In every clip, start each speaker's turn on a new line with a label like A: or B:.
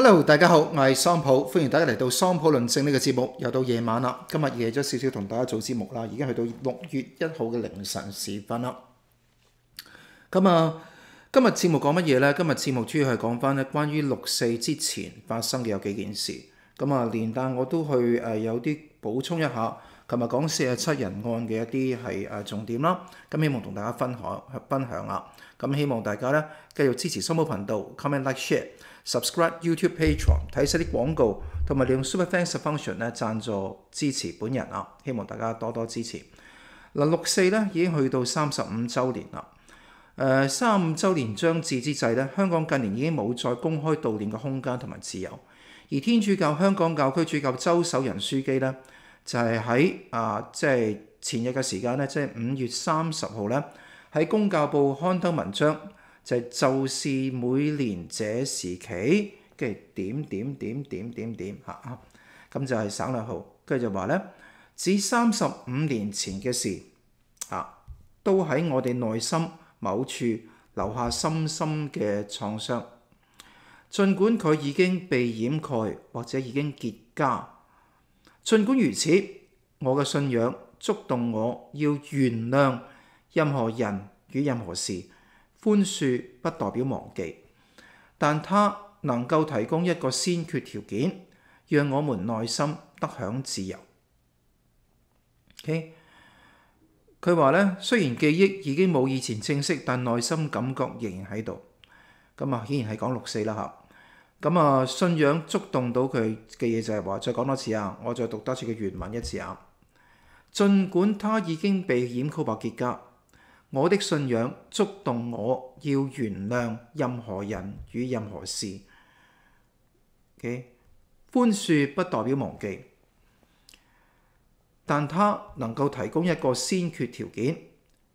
A: Hello，大家好，我系桑普，欢迎大家嚟到桑普论证呢个节目。又到夜晚啦，今日夜咗少少同大家做节目啦，已经去到六月一号嘅凌晨时分啦。咁啊，今日节目讲乜嘢咧？今日节目主要系讲翻咧关于六四之前发生嘅有几件事。咁啊，连带我都去诶有啲补充一下。琴日讲四十七人案嘅一啲系诶重点啦。咁希望同大家分享分享啦。咁希望大家咧继续支持桑普频道，comment like share。subscribe YouTube Patreon 睇晒啲廣告，同埋利用 Super Thanks 嘅 function 咧贊助支持本人啊！希望大家多多支持。嗱，六四咧已經去到三十五週年啦。誒，三十五週年將至之際咧，香港近年已經冇再公開悼念嘅空間同埋自由。而天主教香港教區主教周守仁書記咧，就係喺啊即係前日嘅時間咧，即係五月三十號咧喺《公教部刊登文章。就係就是每年這時期嘅點點點點點點嚇，咁就係省略號，跟住就話咧，至三十五年前嘅事啊，都喺我哋內心某處留下深深嘅創傷。儘管佢已經被掩蓋或者已經結痂，儘管如此，我嘅信仰觸動我要原諒任何人與任何事。寬恕不代表忘記，但它能夠提供一個先決條件，讓我們內心得享自由。佢話咧，雖然記憶已經冇以前清晰，但內心感覺仍然喺度。咁啊，顯然係講六四啦嚇。咁啊，信仰觸動到佢嘅嘢就係話，再講多次啊，我再讀多次嘅原文一次啊。儘管他已經被掩蓋白結痂。我的信仰觸動我要原諒任何人與任何事。OK，寬恕不代表忘記，但它能夠提供一個先決條件，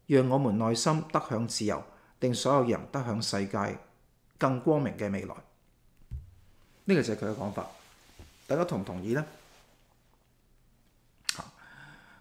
A: 讓我們內心得享自由，令所有人得享世界更光明嘅未來。呢個就係佢嘅講法，大家同唔同意呢？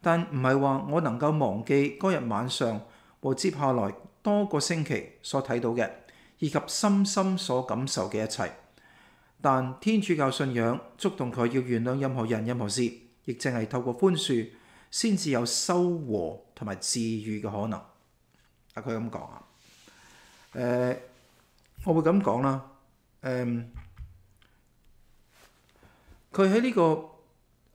A: 但唔系话我能够忘记嗰日晚上和接下来多个星期所睇到嘅，以及深深所感受嘅一切。但天主教信仰触动佢要原谅任何人、任何事，亦正系透过宽恕先至有收和同埋治愈嘅可能。啊，佢咁讲啊，我会咁讲啦，佢喺呢个。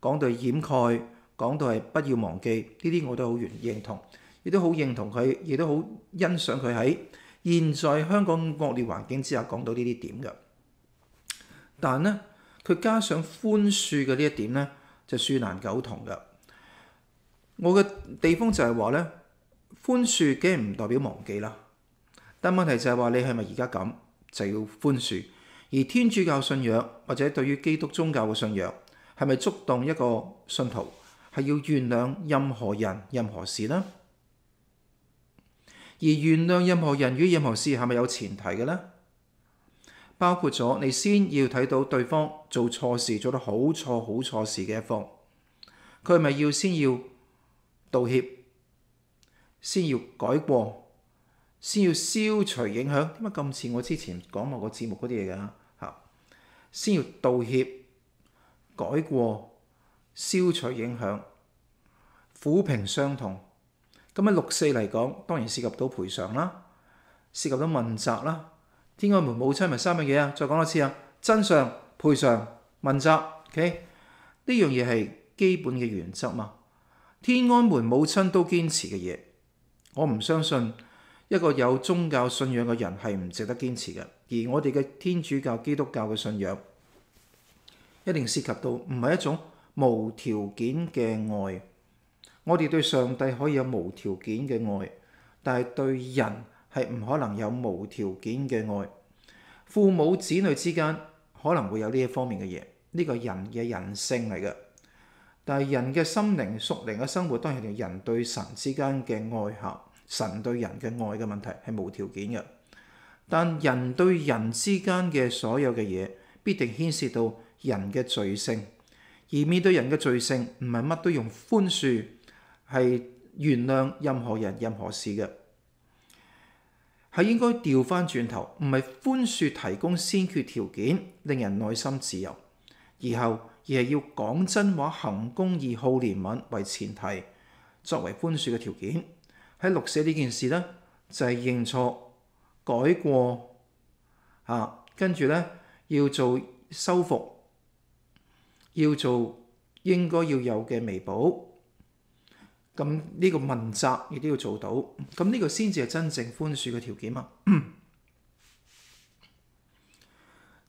A: 講到掩蓋，講到係不要忘記，呢啲我都好完認同，亦都好認同佢，亦都好欣賞佢喺現在香港惡劣環境之下講到呢啲點嘅。但呢，佢加上寬恕嘅呢一點呢，就恕難苟同嘅。我嘅地方就係話呢，寬恕嘅唔代表忘記啦。但問題就係話你係咪而家咁就要寬恕？而天主教信仰或者對於基督宗教嘅信仰。係咪觸動一個信徒係要原諒任何人任何事呢？而原諒任何人與任何事係咪有前提嘅呢？包括咗你先要睇到對方做錯事做得好錯好錯事嘅一方，佢係咪要先要道歉，先要改過，先要消除影響？點解咁似我之前講某個節目嗰啲嘢㗎？先要道歉。改過、消除影響、撫平傷痛，咁喺六四嚟講，當然涉及到賠償啦，涉及到問責啦。天安門母親咪三樣嘢啊，再講多次啊，真相、賠償、問責，OK，呢樣嘢係基本嘅原則嘛。天安門母親都堅持嘅嘢，我唔相信一個有宗教信仰嘅人係唔值得堅持嘅，而我哋嘅天主教、基督教嘅信仰。一定涉及到唔係一種無條件嘅愛。我哋對上帝可以有無條件嘅愛，但係對人係唔可能有無條件嘅愛。父母子女之間可能會有呢一方面嘅嘢，呢個人嘅人性嚟嘅。但係人嘅心靈、熟靈嘅生活都係人對神之間嘅愛合，神對人嘅愛嘅問題係無條件嘅。但人對人之間嘅所有嘅嘢，必定牽涉到。人嘅罪性，而面對人嘅罪性，唔係乜都用寬恕係原諒任何人任何事嘅，係應該调翻轉頭，唔係寬恕提供先決條件，令人內心自由，而後而係要講真話、行公義、好怜悯為前提，作為寬恕嘅條件。喺六寫呢件事呢，就係認錯改過啊，跟住呢，要做修復。要做應該要有嘅彌補，咁呢個問責亦都要做到，咁呢個先至係真正寬恕嘅條件啊！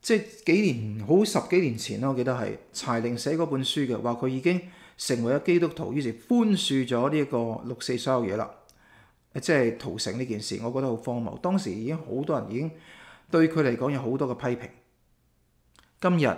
A: 即係幾年好十幾年前啦，我記得係柴玲寫嗰本書嘅，話佢已經成為咗基督徒，於是寬恕咗呢個六四所有嘢啦，即係屠城呢件事，我覺得好荒謬。當時已經好多人已經對佢嚟講有好多嘅批評，今日。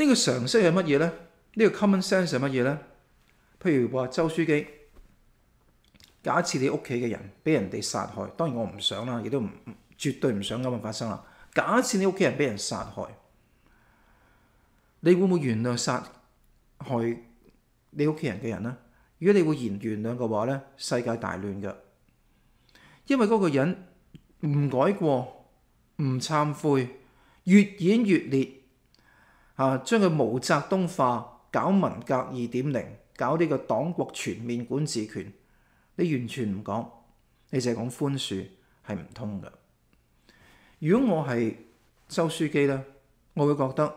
A: 呢個常識係乜嘢呢？呢個 common sense 係乜嘢呢？譬如話，周書記，假設你屋企嘅人俾人哋殺害，當然我唔想啦，亦都唔絕對唔想咁樣發生啦。假設你屋企人俾人殺害，你會唔會原諒殺害你屋企人嘅人呢？如果你會原原諒嘅話呢世界大亂嘅，因為嗰個人唔改過、唔慚悔，越演越烈。啊！將佢毛澤東化，搞文革二點零，搞呢個黨國全面管治權，你完全唔講，你就係講寬恕係唔通嘅。如果我係周書記咧，我會覺得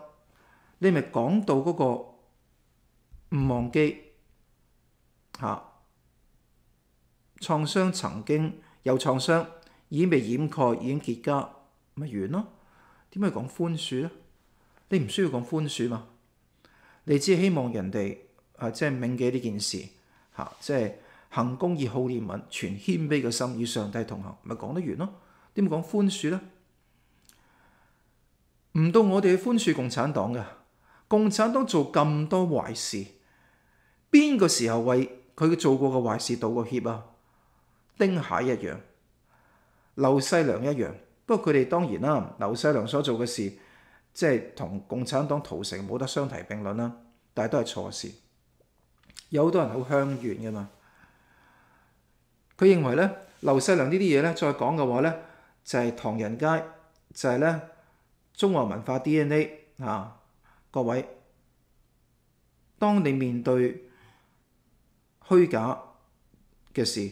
A: 你咪講到嗰個唔忘記嚇創傷，曾經有創傷，已經被掩蓋，已經結痂，咪完咯。點解講寬恕咧？你唔需要講宽恕嘛？你只係希望人哋啊，即係铭记呢件事嚇，即係行公义、好怜悯、存謙卑嘅心，与上帝同行，咪講得完咯？點講宽恕呢？唔到我哋去宽恕共產黨嘅，共產黨做咁多壞事，邊個時候為佢做過嘅壞事道過歉啊？丁蟹一樣，劉世良一樣，不過佢哋當然啦，劉世良所做嘅事。即係同共產黨屠城冇得相提並論啦，但係都係錯事。有好多人好鄉遠噶嘛，佢認為咧，劉世良呢啲嘢咧，再講嘅話咧，就係唐人街，就係咧，中華文化 DNA 啊！各位，當你面對虛假嘅事，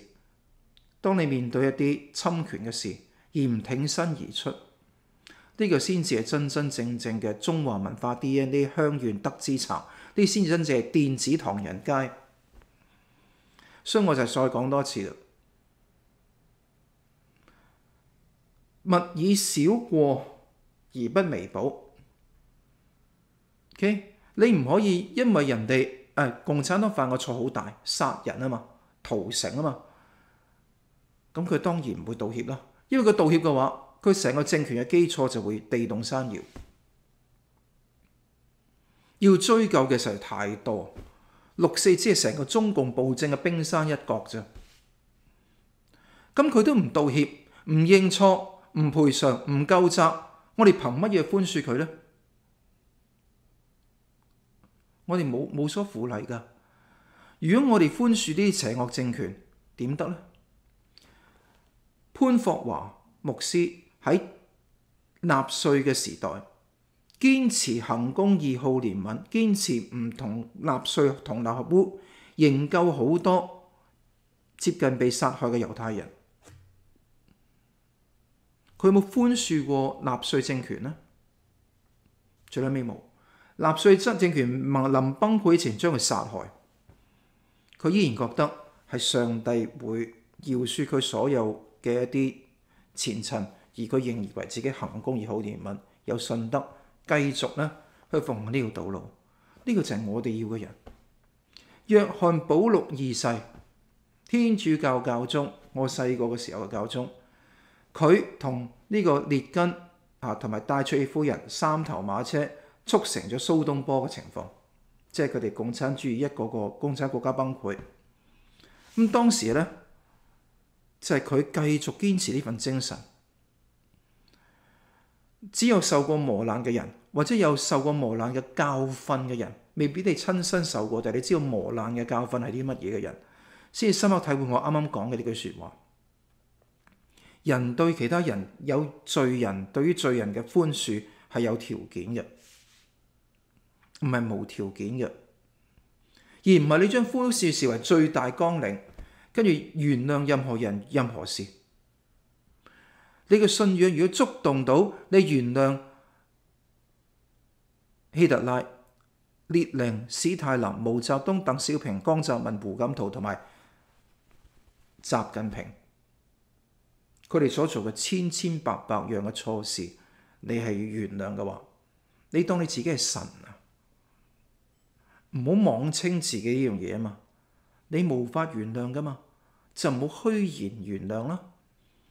A: 當你面對一啲侵權嘅事，而唔挺身而出。呢個先至係真真正正嘅中華文化 DNA 香遠德之茶，呢先至真正係電子唐人街。所以我就再講多次啦，勿以小過而不微補。OK，你唔可以因為人哋誒共產黨犯個錯好大，殺人啊嘛，屠城啊嘛，咁佢當然唔會道歉啦。因為佢道歉嘅話，佢成個政權嘅基礎就會地動山搖，要追究嘅實在太多。六四只係成個中共暴政嘅冰山一角啫。咁佢都唔道歉、唔認錯、唔賠償、唔救責，我哋憑乜嘢宽恕佢呢？我哋冇冇所苦嚟噶。如果我哋宽恕啲邪惡政權，點得呢？潘霍華牧師。喺納粹嘅時代，堅持行公二號聯盟，堅持唔同納粹同流合污，營救好多接近被殺害嘅猶太人。佢有冇寬恕過納粹政權呢？最屘尾冇納粹真政權臨崩潰前將佢殺害，佢依然覺得係上帝會饒恕佢所有嘅一啲前塵。而佢仍然為自己行公義好憐憫有信德，繼續咧去奉行呢條道路。呢個就係我哋要嘅人。約翰保錄二世，天主教教宗，我細個嘅時候嘅教宗。佢同呢個列根啊，同埋戴翠夫人三頭馬車，促成咗蘇東坡嘅情況，即係佢哋共產主義一個個共產國家崩潰。咁當時咧，就係佢繼續堅持呢份精神。只有受过磨难嘅人，或者有受过磨难嘅教训嘅人，未必你亲身受过，但系你知道磨难嘅教训系啲乜嘢嘅人，先至深刻体会我啱啱讲嘅呢句说话。人对其他人有罪人对于罪人嘅宽恕系有条件嘅，唔系无条件嘅，而唔系你将宽恕视为最大纲领，跟住原谅任何人任何事。你嘅信仰如果觸動到你原諒希特拉、列寧、史泰林、毛澤東、鄧小平、江澤民、胡錦濤同埋習近平，佢哋所做嘅千千百百樣嘅錯事，你係原諒嘅话，你當你自己係神啊？唔好妄稱自己呢樣嘢啊嘛！你無法原諒噶嘛，就唔好虛言原諒啦。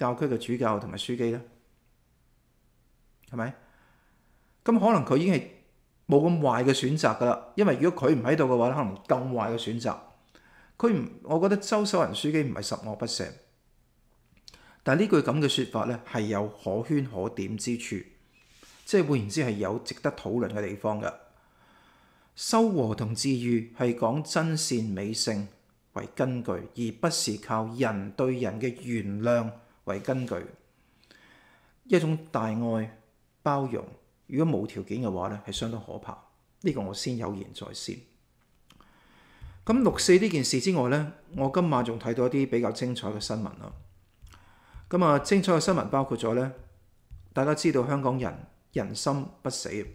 A: 教區嘅主教同埋書記呢，係咪咁？可能佢已經係冇咁壞嘅選擇噶啦。因為如果佢唔喺度嘅話，可能更壞嘅選擇。佢唔，我覺得周守仁書記唔係十惡不赦，但呢句咁嘅说法呢，係有可圈可點之處，即係換言之係有值得討論嘅地方嘅。修和同治愈係講真善美性為根據，而不是靠人對人嘅原諒。为根据，一種大愛包容，如果冇條件嘅話咧，係相當可怕。呢個我先有言在先。咁六四呢件事之外咧，我今晚仲睇到一啲比較精彩嘅新聞咯。咁啊，精彩嘅新聞包括咗咧，大家知道香港人人心不死。呢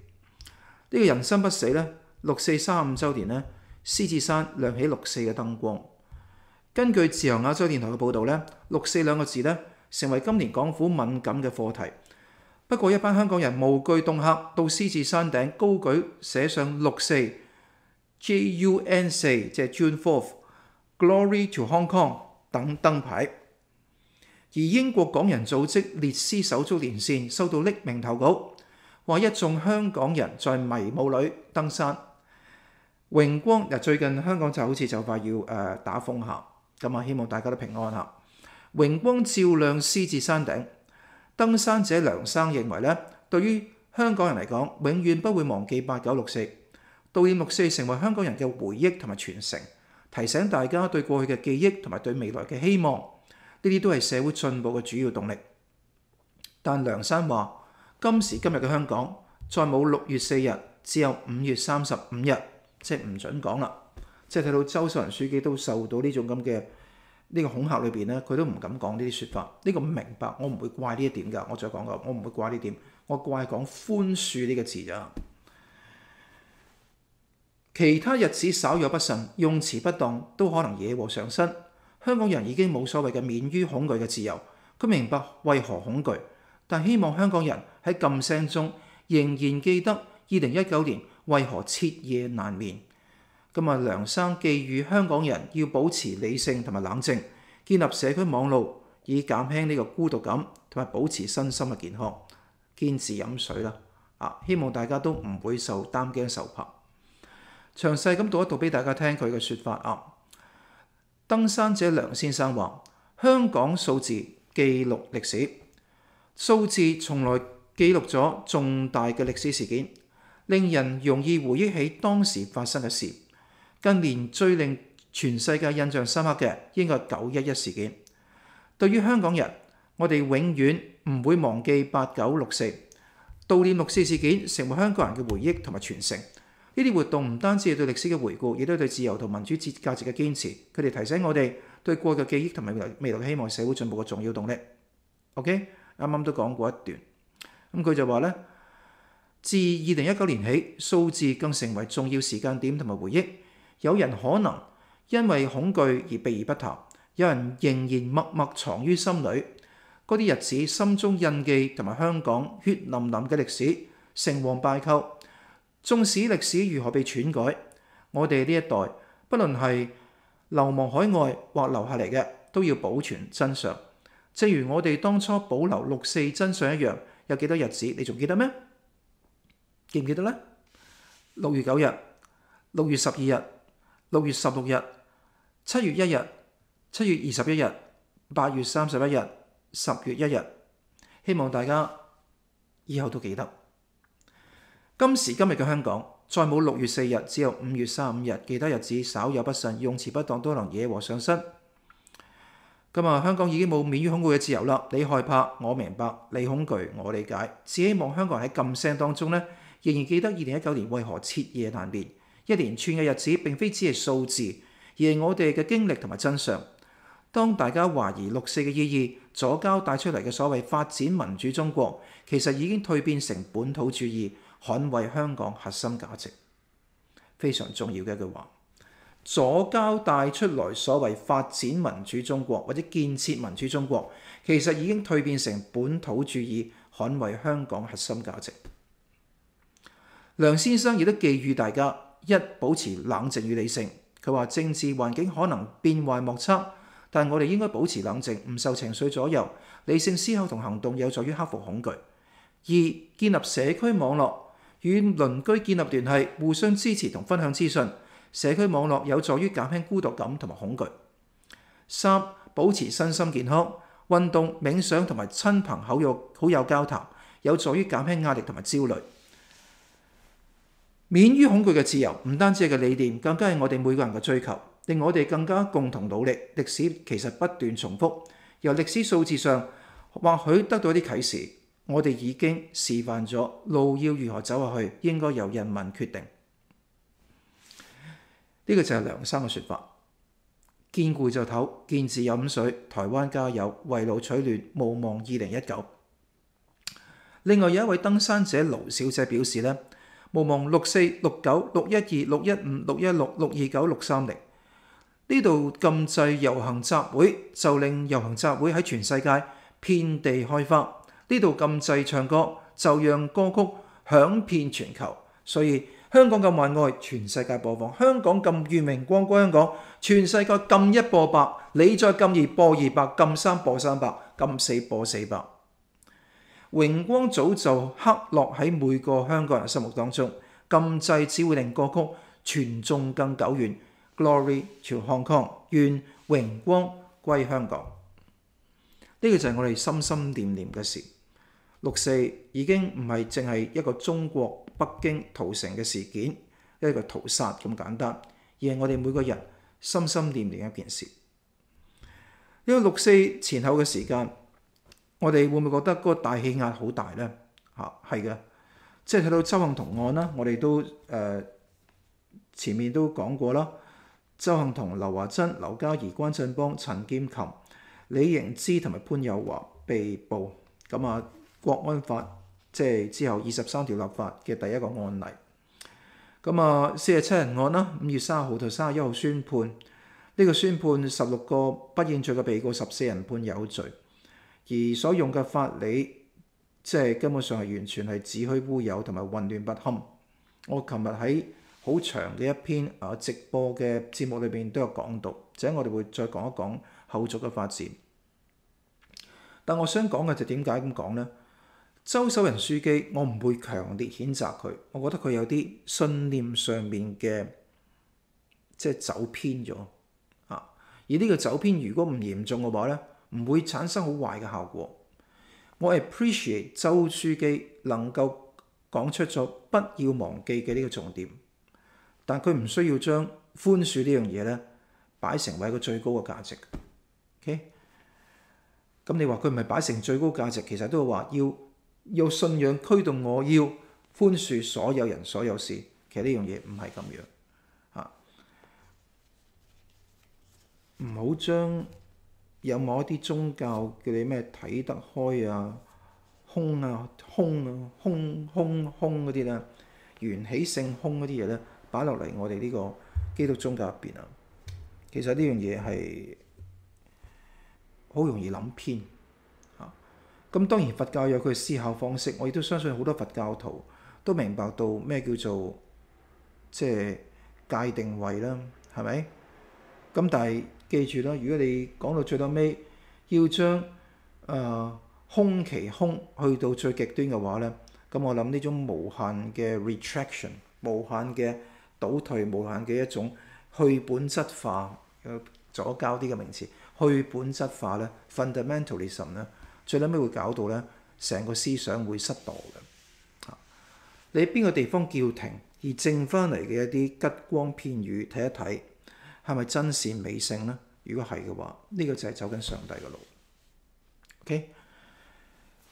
A: 個人心不死咧，六四三五週年咧，獅子山亮起六四嘅燈光。根據自由亞洲電台嘅報導咧，六四兩個字咧。成為今年港府敏感嘅課題。不過一班香港人無懼冬客，到獅子山頂高舉寫上六四 JUN 四即系 June Fourth，Glory to Hong Kong 等燈牌。而英國港人組織列斯手足連線收到匿名投稿，話一眾香港人在迷霧裏登山。榮光，最近香港就好似就快要打風下，咁啊，希望大家都平安下。榮光照亮獅子山頂，登山者梁生認為咧，對於香港人嚟講，永遠不會忘記八九六四，悼念六四成為香港人嘅回憶同埋傳承，提醒大家對過去嘅記憶同埋對未來嘅希望，呢啲都係社會進步嘅主要動力。但梁生話，今時今日嘅香港再冇六月四日，只有五月三十五日，即係唔準講啦。即係睇到周秀仁書記都受到呢種咁嘅。呢個恐嚇裏邊咧，佢都唔敢講呢啲説法。呢個明白，我唔會怪呢一點㗎。我再講過，我唔會怪呢點。我怪講寬恕呢個字咋。其他日子稍有不慎，用詞不當，都可能惹禍上身。香港人已經冇所謂嘅免於恐懼嘅自由。佢明白為何恐懼，但希望香港人喺禁聲中，仍然記得二零一九年為何徹夜難眠。咁啊，梁生寄語香港人要保持理性同埋冷靜，建立社區網路，以減輕呢個孤獨感，同埋保持身心嘅健康，堅持飲水啦。啊，希望大家都唔會受擔驚受怕。詳細咁讀一讀俾大家聽佢嘅説法啊。登山者梁先生話：香港數字記錄歷史，數字從來記錄咗重大嘅歷史事件，令人容易回憶起當時發生嘅事。近年最令全世界印象深刻嘅，應該係九一一事件。對於香港人，我哋永遠唔會忘記八九六四悼念六四事件，成為香港人嘅回憶同埋傳承。呢啲活動唔單止係對歷史嘅回顧，亦都係對自由同民主节價值嘅堅持。佢哋提醒我哋對過去嘅記憶同埋未來未来嘅希望，社會進步嘅重要動力。OK，啱啱都講過一段咁佢就話咧，自二零一九年起，數字更成為重要時間點同埋回憶。有人可能因為恐懼而避而不谈，有人仍然默默藏於心里。嗰啲日子，心中印記同埋香港血淋淋嘅歷史，成王敗寇。縱使歷史如何被篡改，我哋呢一代，不論係流亡海外或留下嚟嘅，都要保存真相，正如我哋當初保留六四真相一樣。有幾多日子你仲記得咩？記唔記得呢？六月九日，六月十二日。六月十六日、七月一日、七月二十一日、八月三十一日、十月一日，希望大家以后都记得。今時今日嘅香港，再冇六月四日，只有五月三五日，記得日子稍有不慎，用詞不當都能惹祸上身。咁啊，香港已經冇免於恐惧嘅自由啦。你害怕，我明白；你恐懼，我理解。只希望香港人喺禁聲當中咧，仍然記得二零一九年為何彻夜難眠。一連串嘅日子並非只係數字，而係我哋嘅經歷同埋真相。當大家懷疑六四嘅意義，左交帶出嚟嘅所謂發展民主中國，其實已經蜕變成本土主義，捍衛香港核心價值。非常重要嘅一句話：左交帶出来所謂發展民主中國或者建設民主中國，其實已經蜕變成本土主義，捍衛香港核心價值。梁先生亦都寄予大家。一保持冷靜與理性，佢話政治環境可能變幻莫測，但我哋應該保持冷靜，唔受情緒左右，理性思考同行動有助於克服恐懼。二建立社區網絡，與鄰居建立聯繫，互相支持同分享資訊，社區網絡有助於減輕孤獨感同埋恐懼。三保持身心健康，運動、冥想同埋親朋口語好友交談，有助於減輕壓力同埋焦慮。免於恐懼嘅自由唔單止係嘅理念，更加係我哋每個人嘅追求，令我哋更加共同努力。歷史其實不斷重複，由歷史數字上或許得到一啲啟示。我哋已經示範咗路要如何走下去，應該由人民決定。呢個就係梁生嘅说法。見故就唞，見字飲水。台灣加油，為路取暖，無望二零一九。另外，有一位登山者盧小姐表示咧。無望六四六九六一二六一五六一六六二九六三零，呢度禁制遊行集會，就令遊行集會喺全世界遍地開花；呢度禁制唱歌，就讓歌曲響遍全球。所以香港咁萬愛，全世界播放；香港咁著明光光香港，全世界禁一播百，你再禁二播二百，禁三播三百，禁四播四百。榮光早就刻落喺每個香港人心目當中，禁制只會令歌曲傳頌更久遠。Glory to Hong Kong，願榮光歸香港。呢個就係我哋心心念念嘅事。六四已經唔係淨係一個中國北京屠城嘅事件，一個屠殺咁簡單，而係我哋每個人心心念念嘅一件事。因為六四前後嘅時間。我哋會唔會覺得嗰個大氣壓好大咧？嚇，係嘅，即係睇到周幸同案啦，我哋都誒前面都講過啦。周幸同、劉華珍、劉嘉怡、關振邦、陳劍琴、李盈之同埋潘友華被捕，咁啊，國安法即係之後二十三條立法嘅第一個案例。咁啊，四十七人案啦，五月三十號到三十一號宣判，呢個宣判十六個不認罪嘅被告十四人判有罪。而所用嘅法理，即係根本上係完全係子虛烏有同埋混亂不堪。我琴日喺好長嘅一篇啊直播嘅節目裏邊都有講到，而且我哋會再講一講後續嘅發展。但我想講嘅就點解咁講呢？周守仁書記，我唔會強烈譴責佢，我覺得佢有啲信念上面嘅即係走偏咗啊。而呢個走偏，如果唔嚴重嘅話呢。唔會產生好壞嘅效果。我 appreciate 周书记能夠講出咗不要忘記嘅呢個重點，但佢唔需要將寬恕呢樣嘢咧擺成為个最高嘅價值。OK，咁你話佢唔係擺成最高價值，其實都係話要有信仰驅動，我要寬恕所有人所有事。其實呢樣嘢唔係咁樣吓唔好將。有冇一啲宗教叫你咩睇得開啊、空啊、空啊、空空空嗰啲咧、緣起性空嗰啲嘢咧，擺落嚟我哋呢個基督宗教入邊啊？其實呢樣嘢係好容易諗偏啊。咁當然佛教有佢嘅思考方式，我亦都相信好多佛教徒都明白到咩叫做即係界定位啦，係咪？咁但係。記住啦，如果你講到最到尾，要將誒空其空去到最極端嘅話咧，咁我諗呢種無限嘅 retraction、無限嘅倒退、無限嘅一種去本質化，左交啲嘅名詞，去本質化咧 fundamentalism 咧，最到尾會搞到咧成個思想會失墜嘅。你邊個地方叫停而剩翻嚟嘅一啲吉光片語，睇一睇？係咪真善美性呢？如果係嘅話，呢個就係走緊上帝嘅路。OK。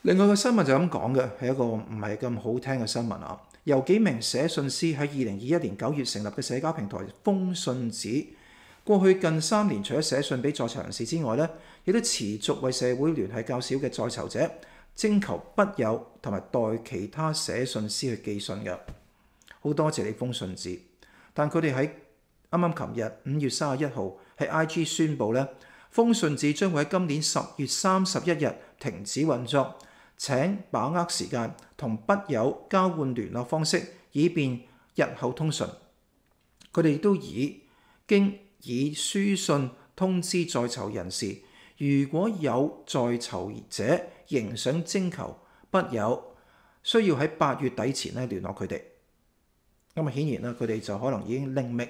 A: 另外個新聞就咁講嘅，係一個唔係咁好聽嘅新聞啊。由幾名寫信師喺二零二一年九月成立嘅社交平台封信紙，過去近三年，除咗寫信俾在場人士之外呢亦都持續為社會聯繫較少嘅在囚者徵求筆友同埋代其他寫信師去寄信嘅。好多謝你封信紙，但佢哋喺啱啱琴日五月三十一號喺 I G 宣布咧，封信紙將會喺今年十月三十一日停止運作。請把握時間同筆友交換聯絡方式，以便日後通訊。佢哋都已經以書信通知在囚人士，如果有在囚者仍想徵求筆友，需要喺八月底前咧聯絡佢哋。咁啊，顯然啦，佢哋就可能已經另覓。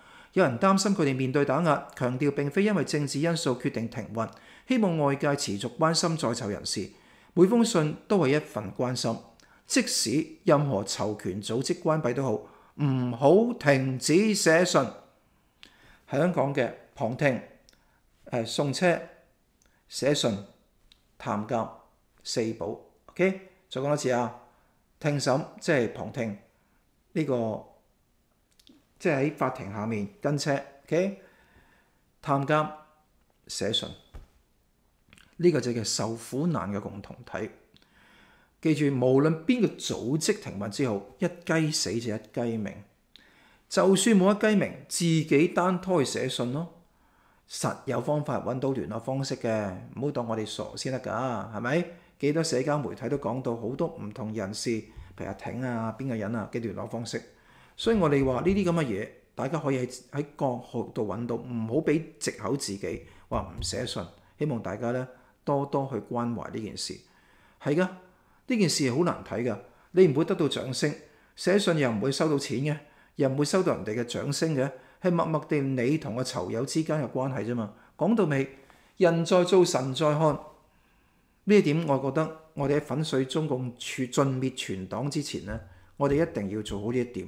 A: 有人擔心佢哋面對打壓，強調並非因為政治因素決定停運，希望外界持續關心在囚人士。每封信都係一份關心，即使任何囚權組織關閉都好，唔好停止寫信。香港嘅旁聽、誒送車、寫信、探監、四保，OK，再講多次啊，聽審即係旁聽呢個。即係喺法庭下面跟車，O.K. 探監寫信，呢個就叫受苦難嘅共同體。記住，無論邊個組織停運之後，一雞死就一雞命。就算冇一雞命，自己單胎寫信咯。實有方法揾到聯絡方式嘅，唔好當我哋傻先得㗎，係咪？幾多社交媒體都講到好多唔同人士，譬如阿挺啊，邊個人啊嘅聯絡方式。所以我哋話呢啲咁嘅嘢，大家可以喺喺各學度揾到，唔好俾藉口自己話唔寫信。希望大家咧多多去關懷呢件事。係噶，呢件事係好難睇噶。你唔會得到掌聲，寫信又唔會收到錢嘅，又唔會收到人哋嘅掌聲嘅，係默默地你同個囚友之間嘅關係啫嘛。講到尾，人在做，神在看。呢一點，我覺得我哋喺粉碎中共處滅全黨之前咧，我哋一定要做好呢一點。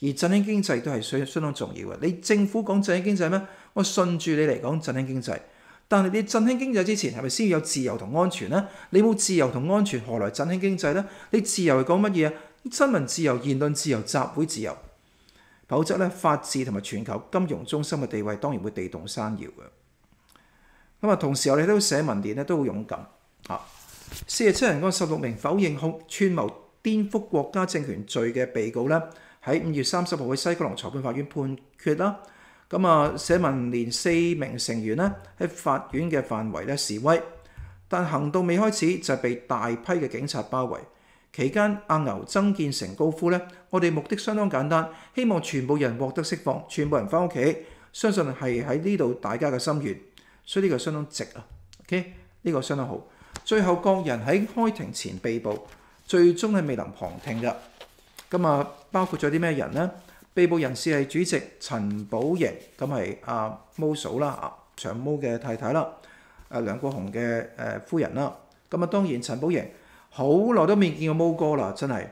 A: 而振興經濟都係相相當重要嘅。你政府講振興經濟咩？我信住你嚟講振興經濟，但係你振興經濟之前係咪先要有自由同安全呢？你冇自由同安全，何來振興經濟呢？你自由係講乜嘢啊？新聞自由、言論自由、集會自由，否則咧，法治同埋全球金融中心嘅地位當然會地動山搖嘅。咁啊，同時我哋都寫文件咧都好勇敢嚇。四十七人嗰十六名否認控串謀顛覆國家政權罪嘅被告咧。喺五月三十號去西九龍裁判法院判決啦，咁啊社民連四名成員咧喺法院嘅範圍咧示威，但行動未開始就被大批嘅警察包圍。期間，阿牛曾建成高呼咧：我哋目的相當簡單，希望全部人獲得釋放，全部人翻屋企。相信係喺呢度大家嘅心願，所以呢個相當直啊。OK，呢個相當好。最後，各人喺開庭前被捕，最終係未能旁聽嘅。咁啊，包括咗啲咩人呢？被捕人士係主席陳寶瑩，咁係阿毛嫂啦，長毛嘅太太啦，誒梁國雄嘅誒夫人啦。咁啊，當然陳寶瑩好耐都未見過毛哥啦，真係。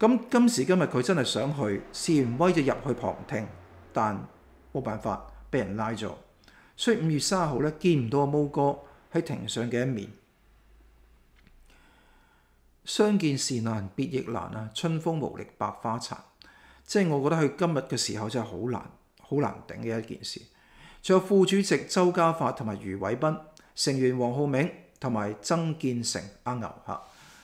A: 咁今時今日佢真係想去，示威就入去旁聽，但冇辦法被人拉咗，所以五月三號咧見唔到阿毛哥喺庭上嘅一面。相見是難，別亦難啊！春風無力百花殘，即係我覺得佢今日嘅時候真係好難、好難頂嘅一件事。仲有副主席周家發同埋余偉斌，成員黃浩明同埋曾建成阿牛嚇，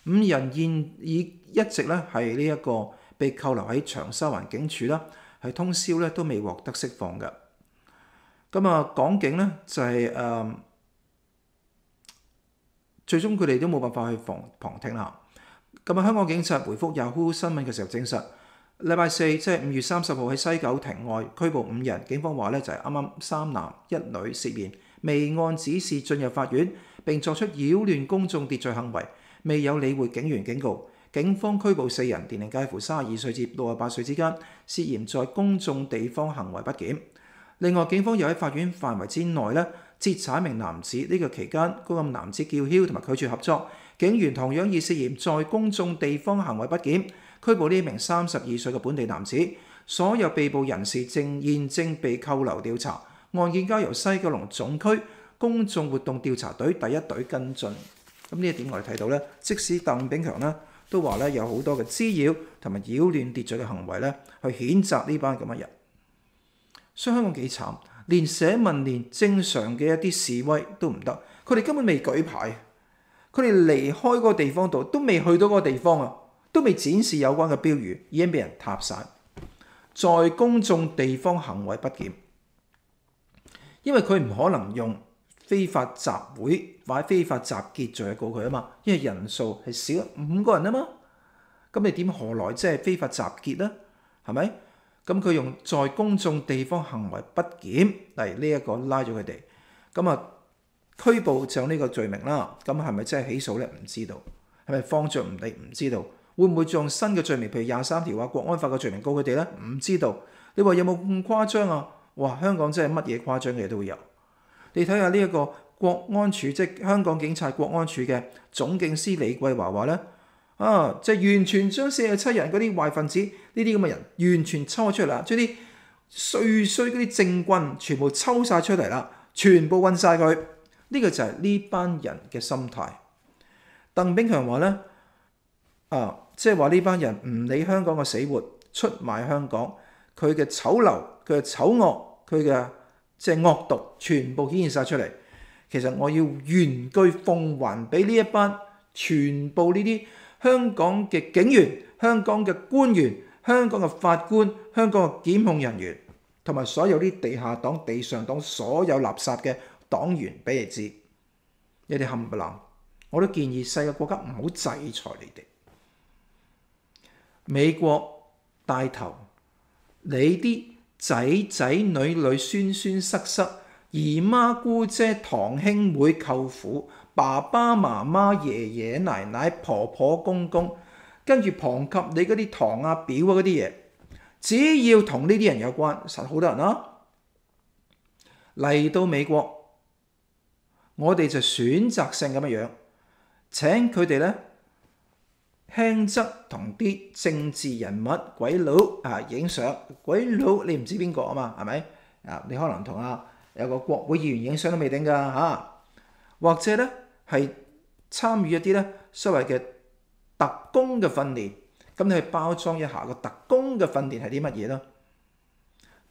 A: 五人現已一直咧係呢一個被扣留喺長沙環境處啦，係通宵咧都未獲得釋放嘅。咁啊，港警咧就係誒，最終佢哋都冇辦法去旁旁聽啦。今日香港警察回覆 Yahoo 新聞嘅時候，證實禮拜四即係五月三十號喺西九庭外拘捕五人，警方話咧就係啱啱三男一女涉嫌未按指示進入法院，並作出擾亂公眾秩序行為，未有理會警員警告。警方拘捕四人，年齡介乎三十二歲至六十八歲之間，涉嫌在公眾地方行為不檢。另外，警方又喺法院範圍之內咧截查一名男子，呢個期間嗰個男子叫囂同埋拒絕合作。警员同样以涉嫌在公众地方行为不检拘捕呢名三十二岁嘅本地男子，所有被捕人士正现正被扣留调查，案件交由西九龙总区公众活动调查队第一队跟进。咁呢一点我哋睇到咧，即使邓炳强咧都话咧有好多嘅滋扰同埋扰乱秩序嘅行为咧，去谴责呢班咁嘅人。所以香港几惨，连写文、连正常嘅一啲示威都唔得，佢哋根本未举牌。佢哋離開嗰個地方度，都未去到嗰個地方啊，都未展示有關嘅標語，已經俾人塌晒。在公眾地方行為不檢，因為佢唔可能用非法集會或者非法集結罪告佢啊嘛，因為人數係少五個人啊嘛，咁你點何來即係非法集結呢？係咪？咁佢用在公眾地方行為不檢嚟呢一個拉咗佢哋，咁啊。拘捕就呢個罪名啦，咁係咪真係起訴呢？唔知道係咪放著唔理？唔知道會唔會用新嘅罪名，譬如廿三條啊、國安法嘅罪名告佢哋呢？唔知道你話有冇咁誇張啊？哇！香港真係乜嘢誇張嘅嘢都有。你睇下呢一個國安處即係香港警察國安處嘅總警司李桂華話呢，啊，即係完全將四十七人嗰啲壞分子呢啲咁嘅人完全抽出嚟啦，將啲碎碎嗰啲政棍全部抽晒出嚟啦，全部韞晒佢。呢個就係呢班人嘅心態。鄧炳強話咧，啊，即系話呢班人唔理香港嘅死活，出賣香港，佢嘅醜陋、佢嘅醜惡、佢嘅即系惡毒，全部顯現曬出嚟。其實我要原句奉還俾呢一班全部呢啲香港嘅警員、香港嘅官員、香港嘅法官、香港嘅檢控人員，同埋所有啲地下黨、地上黨，所有垃圾嘅。党员俾你知，你哋冚唪唥，我都建议世界国家唔好制裁你哋。美国带头，你啲仔仔女女孫孫涩涩，姨妈姑姐堂兄妹舅父爸爸妈妈爷爷奶奶婆婆公公，跟住旁及你嗰啲堂啊表啊嗰啲嘢，只要同呢啲人有关，实好多人啦嚟到美国。我哋就選擇性咁樣請佢哋咧，輕則同啲政治人物鬼佬啊影相，鬼佬你唔知邊個啊嘛？係咪啊？你可能同啊有個國會議員影相都未定㗎或者咧係參與一啲咧所謂嘅特工嘅訓練，咁你去包裝一下個特工嘅訓練係啲乜嘢咯？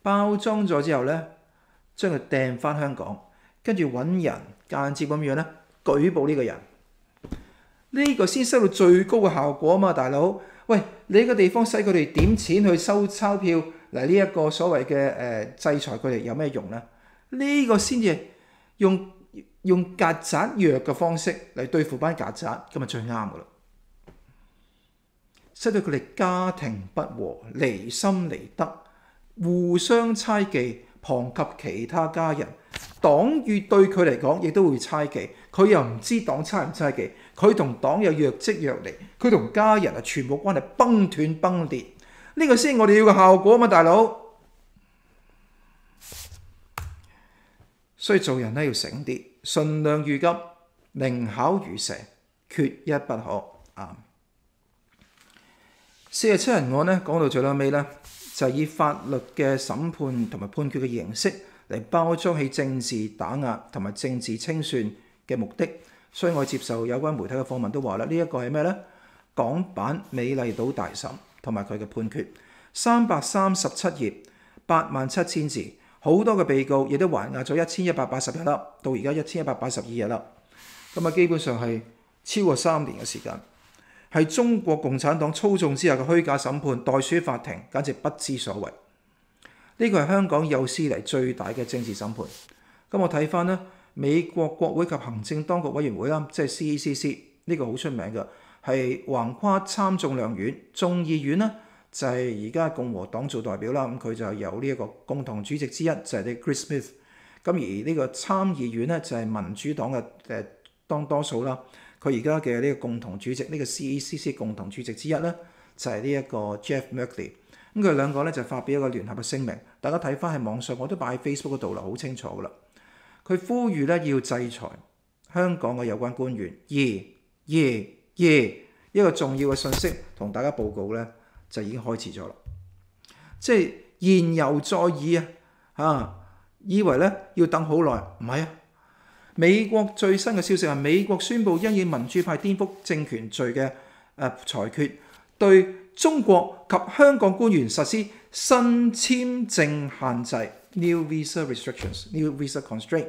A: 包裝咗之後咧，將佢掟翻香港，跟住揾人。間接咁樣咧，舉報呢個人，呢個先收到最高嘅效果啊嘛，大佬。喂，你個地方使佢哋點錢去收鈔票？嗱，呢一個所謂嘅誒制裁佢哋有咩用咧？呢個先至用用曱甴藥嘅方式嚟對付班曱甴，咁日最啱噶啦，使到佢哋家庭不和，離心離德，互相猜忌。旁及其他家人，黨員對佢嚟講亦都會猜忌，佢又唔知黨猜唔猜忌，佢同黨又若即若離，佢同家人啊全部關係崩斷崩裂，呢個先我哋要嘅效果嘛，大佬。所以做人咧要醒啲，信量預金，寧巧如蛇，缺一不可四十七人案咧講到最後尾啦。就以法律嘅審判同埋判決嘅形式嚟包裝起政治打壓同埋政治清算嘅目的，所以我接受有關媒體嘅訪問都話啦，呢一個係咩呢？港版美麗島大審同埋佢嘅判決，三百三十七頁八萬七千字，好多嘅被告亦都還押咗一千一百八十一粒，到而家一千一百八十二粒，咁啊基本上係超過三年嘅時間。係中國共產黨操縱之下嘅虛假審判，代書法庭簡直不知所為。呢個係香港有史嚟最大嘅政治審判。咁我睇翻咧，美國國會及行政當局委員會啦，即係 C C C 呢個好出名嘅，係橫跨參眾兩院。眾議院咧就係而家共和黨做代表啦，咁佢就有呢一個共同主席之一就係啲 Chris Smith。咁而呢個參議院咧就係民主黨嘅誒當多數啦。佢而家嘅呢個共同主席，呢個 c e c c 共同主席之一咧，就係呢一個 Jeff Merkley。咁佢哋兩個咧就發表一個聯合嘅聲明。大家睇翻喺網上，我都擺喺 Facebook 嗰度啦，好清楚噶啦。佢呼籲咧要制裁香港嘅有關官員。二二二，一個重要嘅信息同大家報告咧，就已經開始咗啦。即係言猶在耳啊！啊，以為咧要等好耐，唔係啊！美國最新嘅消息係美國宣布因應民主派顛覆政權罪嘅誒裁決，對中國及香港官員實施新簽證限制 （new visa restrictions, new visa constraint）。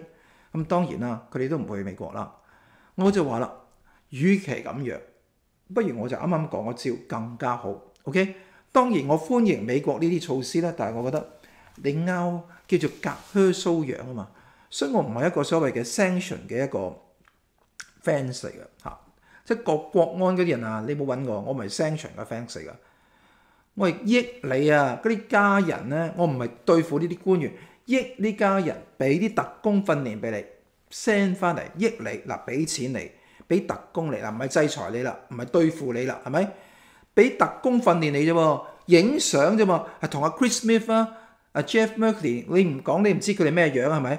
A: 咁當然啦，佢哋都唔去美國啦。我就話啦，與其咁樣，不如我就啱啱講嘅招更加好。OK，當然我歡迎美國呢啲措施咧，但係我覺得你拗叫做隔靴搔痒啊嘛。所以我唔係一個所謂嘅 sanction 嘅一個 fans 嚟嘅嚇，即係國國安嗰啲人啊，你冇揾我，我唔係 sanction 嘅 fans 嚟噶，我係益你啊嗰啲家人咧，我唔係對付呢啲官員，益呢家人，俾啲特工訓練俾你 send 翻嚟，益你嗱，俾錢你，俾特工嚟嗱，唔係制裁你啦，唔係對付你啦，係咪？俾特工訓練你啫喎，影相啫嘛，係同阿 Chris Smith 啊、阿 Jeff Merkley，你唔講你唔知佢哋咩樣係咪？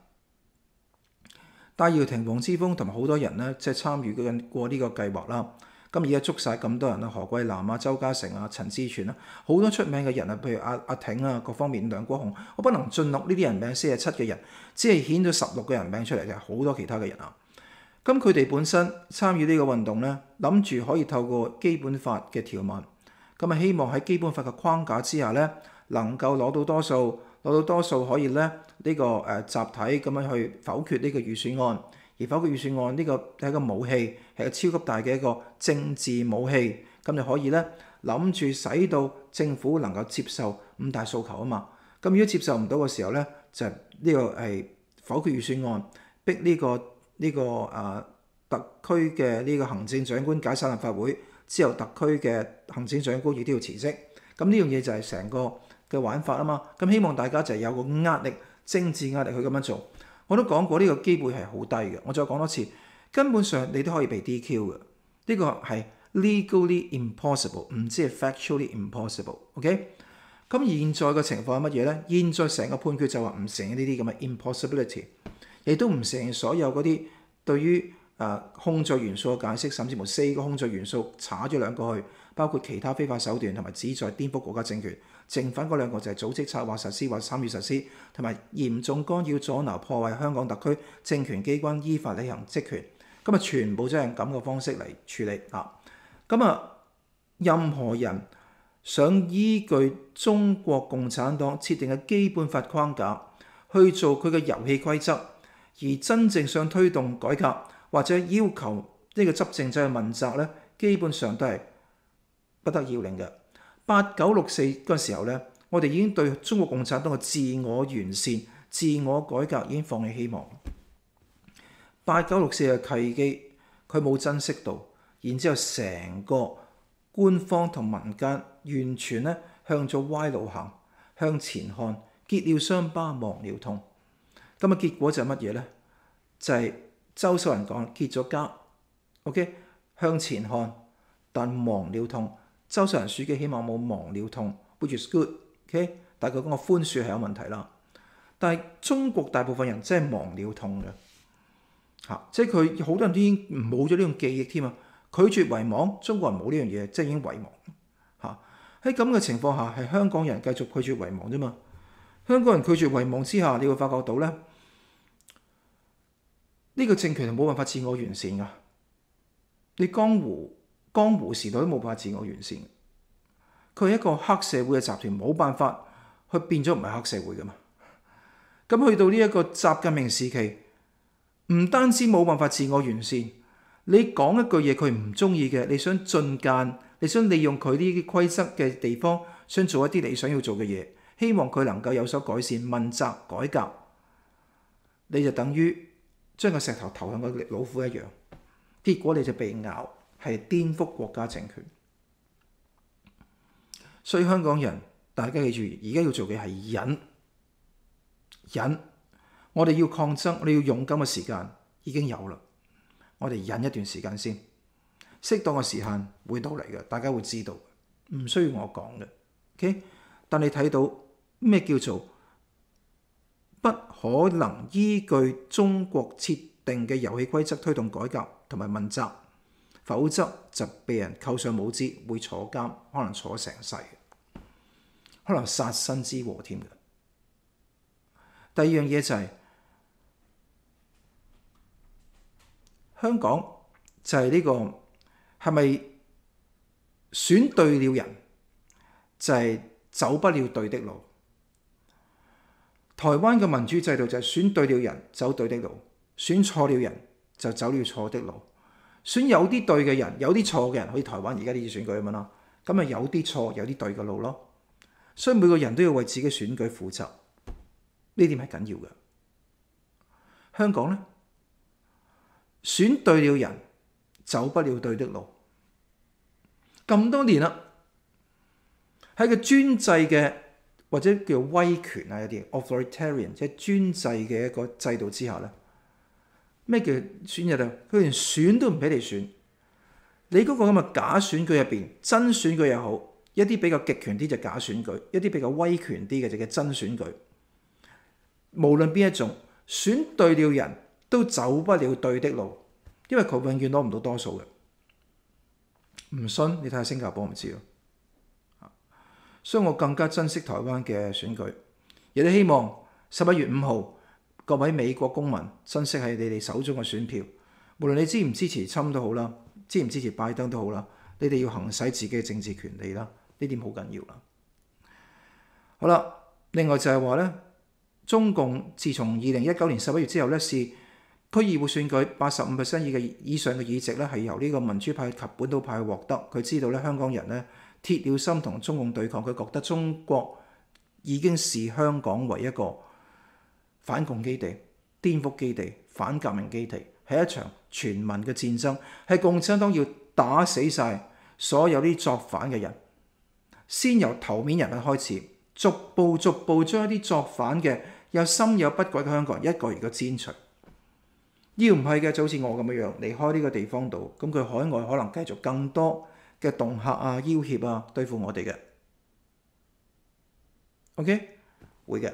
A: 戴耀廷、黄之峰同埋好多人咧，即係參與過呢個計劃啦。咁而家捉晒咁多人啦，何桂南啊、周嘉诚啊、陳志全啦，好多出名嘅人啊，譬如阿阿挺啊，各方面梁國雄，我不能进录呢啲人名，四十七嘅人，只係顯咗十六個人名出嚟嘅，好多其他嘅人啊。咁佢哋本身參與呢個運動咧，諗住可以透過基本法嘅條文，咁啊希望喺基本法嘅框架之下咧，能夠攞到多數。攞到多數可以咧，呢個誒集體咁樣去否決呢個預算案，而否決預算案呢個係一個武器，係一個超級大嘅一個政治武器，咁就可以咧諗住使到政府能夠接受五大訴求啊嘛。咁如果接受唔到嘅時候咧，就呢個係否決預算案，逼呢個呢個誒特區嘅呢個行政長官解散立法會之後，特區嘅行政長官亦都要辭職。咁呢樣嘢就係成個。嘅玩法啊嘛，咁希望大家就係有個壓力、政治壓力去咁樣做。我都講過呢個機會係好低嘅。我再講多次，根本上你都可以被 DQ 嘅呢個係 legally impossible，唔知係 f a c t u a l l y impossible。OK，咁現在嘅情況係乜嘢呢？現在成個判決就話唔承認呢啲咁嘅 impossibility，亦都唔承認所有嗰啲對於誒控罪元素嘅解釋，甚至乎四個控罪元素查咗兩個去，包括其他非法手段同埋旨在顛覆國家政權。正翻嗰兩個就係組織策劃實施或參與實施，同埋嚴重干擾阻撓破壞香港特區政權機關依法履行職權，咁啊，全部將用咁嘅方式嚟處理啊！咁啊，任何人想依據中國共產黨設定嘅基本法框架去做佢嘅遊戲規則，而真正想推動改革或者要求呢個執政者去問責咧，基本上都係不得要領嘅。八九六四嗰時候咧，我哋已經對中國共產黨嘅自我完善、自我改革已經放棄希望。八九六四嘅契機，佢冇珍惜到，然之後成個官方同民間完全咧向咗歪路行，向前看，結了傷疤忘了痛。咁啊，結果就係乜嘢咧？就係周秀雲講結咗交，OK 向前看，但忘了痛。周世人舒記，起碼冇忘了痛，which is good，OK，但係佢講嘅寬恕係有問題啦。但係中國大部分人真係忘了痛嘅，嚇，即係佢好多人都已經冇咗呢種記憶添啊！拒絕遺忘，中國人冇呢樣嘢，即係已經遺忘。嚇，喺咁嘅情況下，係香港人繼續拒絕遺忘啫嘛。香港人拒絕遺忘之下，你會發覺到咧，呢個政權係冇辦法自我完善噶。你江湖？江湖時代都冇辦法自我完善，佢系一个黑社會嘅集團，冇辦法去變咗唔係黑社會噶嘛。咁去到呢一個習近平時期，唔單止冇辦法自我完善，你講一句嘢佢唔中意嘅，你想進間，你想利用佢啲規則嘅地方，想做一啲你想要做嘅嘢，希望佢能夠有所改善、問責、改革，你就等於將個石頭投向個老虎一樣，結果你就被咬。係顛覆國家政權，所以香港人，大家記住，而家要做嘅係忍忍。我哋要抗爭，你要勇敢嘅時間已經有啦。我哋忍一段時間先，適當嘅時限會到嚟嘅，大家會知道，唔需要我講嘅。O K，但你睇到咩叫做不可能依據中國設定嘅遊戲規則推動改革同埋問責？否則就被人扣上帽子，會坐監，可能坐成世，可能殺身之禍添嘅。第二樣嘢就係香港就係呢個係咪選對了人就係走不了對的路？台灣嘅民主制度就係選對了人走對的路，選錯了人就走了錯的路。選有啲對嘅人，有啲錯嘅人，好似台灣而家呢次選舉咁樣咯。咁啊有啲錯，有啲對嘅路咯。所以每個人都要為自己選舉負責，呢點係緊要嘅。香港咧選對了人，走不了對的路。咁多年啦，喺個專制嘅或者叫威權啊，一啲 authoritarian 即系專制嘅一個制度之下咧。咩叫選日啊？佢連選都唔俾你選。你嗰個咁嘅假選舉入邊，真選舉又好，一啲比較極權啲就假選舉，一啲比較威權啲嘅就叫真選舉。無論邊一種，選對了人都走不了對的路，因為佢永遠攞唔到多數嘅。唔信你睇下新加坡唔知咯。所以我更加珍惜台灣嘅選舉，亦都希望十一月五號。各位美國公民，珍惜喺你哋手中嘅選票，無論你支唔支持侵都好啦，支唔支持拜登都好啦，你哋要行使自己嘅政治權利啦，呢點好緊要啦。好啦，另外就係話咧，中共自從二零一九年十一月之後咧，是區議會選舉八十五 percent 以嘅以上嘅議席咧，係由呢個民主派及本土派獲得。佢知道咧，香港人咧鐵了心同中共對抗，佢覺得中國已經視香港為一個。反共基地、顛覆基地、反革命基地係一場全民嘅戰爭，係共產黨要打死晒所有啲作反嘅人，先由頭面人物開始，逐步逐步將一啲作反嘅又心有不轨嘅香港人一個一個剪除。要唔係嘅就好似我咁樣樣離開呢個地方度，咁佢海外可能繼續更多嘅恫嚇啊、要挟啊、對付我哋嘅。OK，會嘅。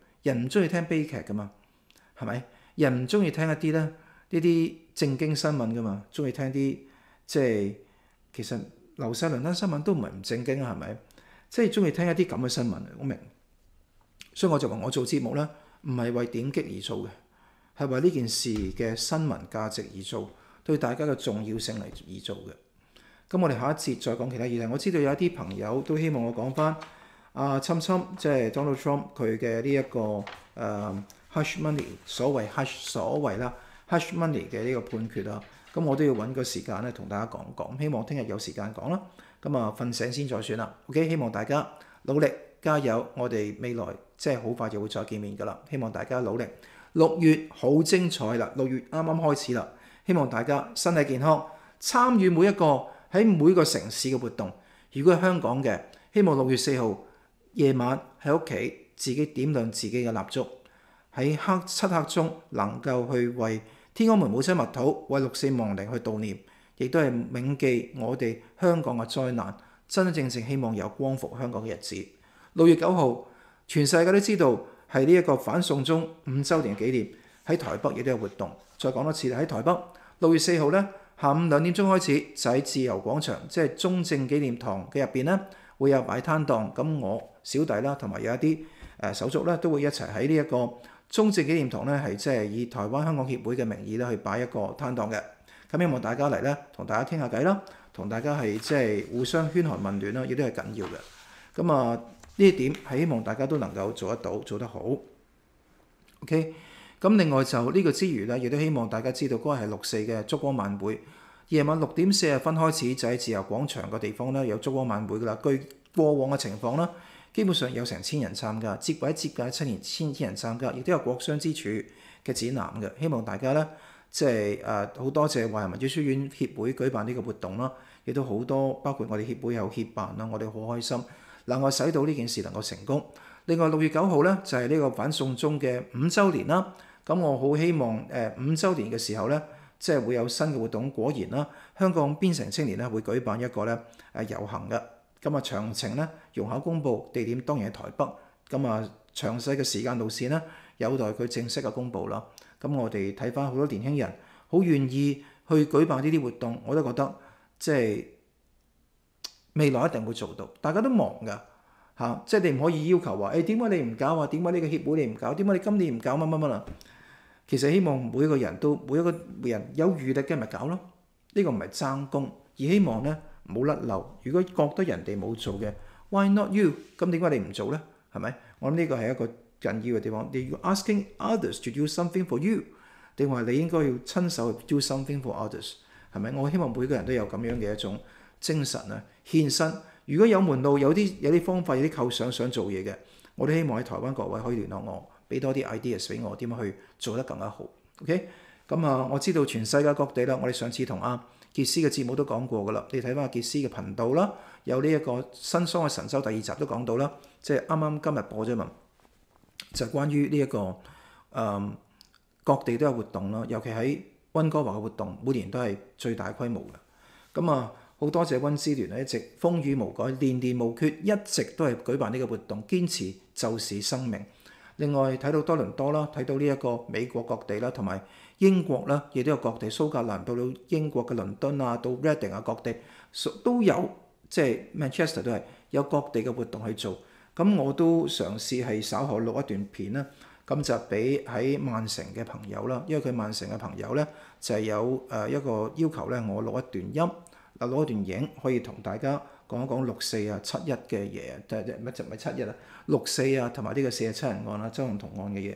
A: 人唔中意聽悲劇噶嘛，係咪？人唔中意聽一啲咧呢啲正經新聞噶嘛，中意聽啲即係其實流世伦啲新聞都唔係唔正經啊，係咪？即係中意聽一啲咁嘅新聞，我明。所以我就話我做節目咧，唔係為點擊而做嘅，係為呢件事嘅新聞價值而做，對大家嘅重要性嚟而做嘅。咁我哋下一節再講其他嘢。我知道有一啲朋友都希望我講翻。啊，侵侵即係 Donald Trump 佢嘅呢一個誒 hush money，所謂 hush 所謂啦 hush money 嘅呢個判決啊，咁我都要揾個時間咧同大家講講，希望聽日有時間講啦。咁啊，瞓醒先再算啦。O K，希望大家努力加油，我哋未來即係好快就會再見面噶啦。希望大家努力，六月好精彩啦！六月啱啱開始啦，希望大家身體健康，參與每一個喺每個城市嘅活動。如果香港嘅，希望六月四號。夜晚喺屋企自己點亮自己嘅蠟燭，喺黑漆黑中能夠去為天安門母親麥土、為六四亡靈去悼念，亦都係銘記我哋香港嘅災難，真真正正希望有光復香港嘅日子。六月九號，全世界都知道係呢一個反送中五週年嘅紀念，喺台北亦都有活動。再講多次，喺台北六月四號咧，下午兩點鐘開始就喺自由廣場，即係中正紀念堂嘅入邊咧，會有擺攤檔。咁我。小弟啦，同埋有一啲誒手足咧，都會一齊喺呢一個中正紀念堂咧，係即係以台灣香港協會嘅名義咧去擺一個攤檔嘅。咁希望大家嚟咧，同大家傾下偈啦，同大家係即係互相圈寒問暖啦，亦都係緊要嘅。咁啊，呢一點係希望大家都能夠做得到，做得好。OK。咁另外就呢個之餘咧，亦都希望大家知道嗰個係六四嘅燭光晚會，夜晚六點四十分開始就喺自由廣場個地方咧有燭光晚會噶啦。據過往嘅情況啦。基本上有成千人參加，接位接界七年千千人參加，亦都有國商之處嘅展覽嘅。希望大家咧，即係誒好多謝華人民主書院協會舉辦呢個活動啦，亦都好多包括我哋協會有協辦啦，我哋好開心能夠使到呢件事能夠成功。另外六月九號咧就係呢個反送中嘅五週年啦，咁我好希望誒五週年嘅時候咧，即係會有新嘅活動。果然啦，香港邊城青年咧會舉辦一個咧誒遊行嘅。咁啊，詳情咧容後公佈，地點當然喺台北。咁啊，詳細嘅時間路線咧，有待佢正式嘅公佈啦。咁我哋睇翻好多年輕人，好願意去舉辦呢啲活動，我都覺得即係未來一定會做到。大家都忙㗎嚇，即係你唔可以要求話，誒點解你唔搞啊？點解呢個協會你唔搞？點解你今年唔搞乜乜乜啊？其實希望每個人都每一個人有餘力嘅咪搞咯，呢個唔係爭功，而希望咧。冇甩漏。如果覺得人哋冇做嘅，Why not you？咁點解你唔做咧？係咪？我諗呢個係一個緊要嘅地方。你要 asking others to do something for you，定話你應該要親手去 do something for others？係咪？我希望每個人都有咁樣嘅一種精神啊，獻身。如果有門路，有啲有啲方法，有啲構想想做嘢嘅，我都希望喺台灣各位可以聯絡我，俾多啲 ideas 俾我點樣去做得更加好。OK，咁啊，我知道全世界各地啦。我哋上次同阿。傑斯嘅節目都講過噶啦，你睇翻傑斯嘅頻道啦，有呢一個新桑嘅神州第二集都講到啦，即係啱啱今日播咗文，就關於呢一個誒各地都有活動啦，尤其喺温哥華嘅活動，每年都係最大規模嘅。咁啊，好多謝温之聯一直風雨無改，年年無缺，一直都係舉辦呢個活動，堅持就是生命。另外睇到多倫多啦，睇到呢一個美國各地啦，同埋。英國啦，亦都有各地，蘇格蘭到到英國嘅倫敦啊，到 Reading 啊各地，都有即係 Manchester 都係有各地嘅活動去做。咁我都嘗試係稍後錄一段片啦。咁就俾喺曼城嘅朋友啦，因為佢曼城嘅朋友咧就係有誒一個要求咧，我錄一段音，嗱錄一段影，可以同大家講一講六四啊七一嘅嘢，即係乜咪七一啊？六四啊，同埋呢個四十七人案啊，周紅同案嘅嘢。